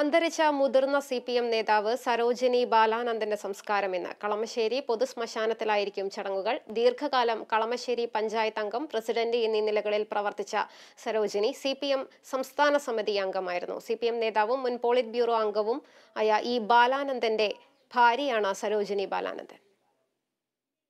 അന്തരിച്ച മുതിർന്ന C P M നേതാവ് സരോജിനി ബാലാനന്ദന്റെ സംസ്കാരം ഇന്ന് കളമശ്ശേരി പൊതുശ്മശാനത്തിലായിരിക്കും ചടങ്ങുകൾ ദീർഘകാലം കളമശ്ശേരി പഞ്ചായത്ത് അംഗം പ്രസിഡന്റ് എന്നീ നിലകളിൽ പ്രവർത്തിച്ച സരോജിനി സി പി എം സംസ്ഥാന സമിതി അംഗമായിരുന്നു സി പി എം നേതാവും മുൻ പോളിറ്റ് ബ്യൂറോ അംഗവും ആയ ഈ ബാലാനന്ദന്റെ ഭാര്യയാണ് സരോജിനി ബാലാനന്ദൻ